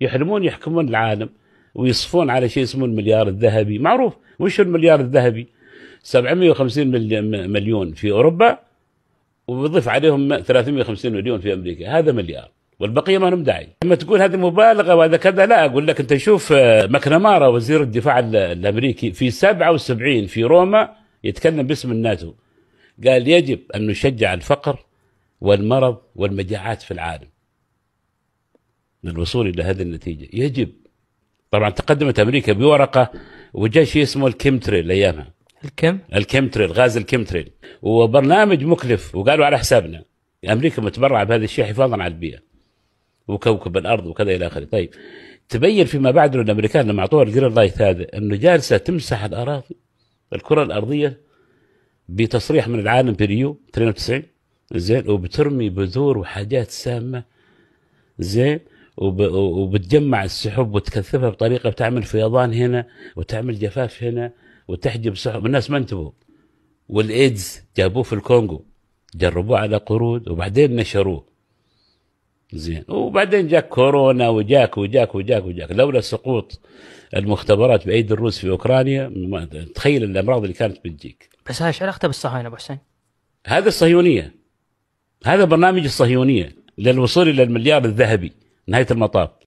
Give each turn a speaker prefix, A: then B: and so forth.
A: يحلمون يحكمون العالم ويصفون على شيء اسمه المليار الذهبي معروف وش المليار الذهبي 750 مليون في أوروبا وبضيف عليهم 350 مليون في أمريكا هذا مليار والبقية ما لهم داعي لما تقول هذه مبالغة وهذا كذا لا أقول لك أنت شوف آه، ماكنامارا وزير الدفاع الأمريكي في 77 في روما يتكلم باسم الناتو قال يجب أن نشجع الفقر والمرض والمجاعات في العالم للوصول الى هذه النتيجه يجب طبعا تقدمت امريكا بورقه وجاء شيء اسمه تريل ايامها الكم؟ تريل غاز تريل وبرنامج مكلف وقالوا على حسابنا امريكا متبرعه بهذا الشيء حفاظا على البيئه وكوكب الارض وكذا الى اخره طيب تبين فيما بعد ان الامريكان لما اعطوها الجرين لايت هذا انه جالسه تمسح الاراضي الكره الارضيه بتصريح من العالم بريو 92 زين وبترمي بذور وحاجات سامه زين وب... وبتجمع السحب وتكثفها بطريقه بتعمل فيضان هنا وتعمل جفاف هنا وتحجب سحب الناس ما انتبهوا والايدز جابوه في الكونغو جربوه على قرود وبعدين نشروه زين وبعدين جاك كورونا وجاك وجاك وجاك وجاك لولا سقوط المختبرات بايدي الروس في اوكرانيا تخيل الامراض اللي كانت بتجيك
B: بس هاي ايش علاقته بالصهاينه ابو حسين؟
A: هذا الصهيونيه هذا برنامج الصهيونيه للوصول الى المليار الذهبي نهايه المطاف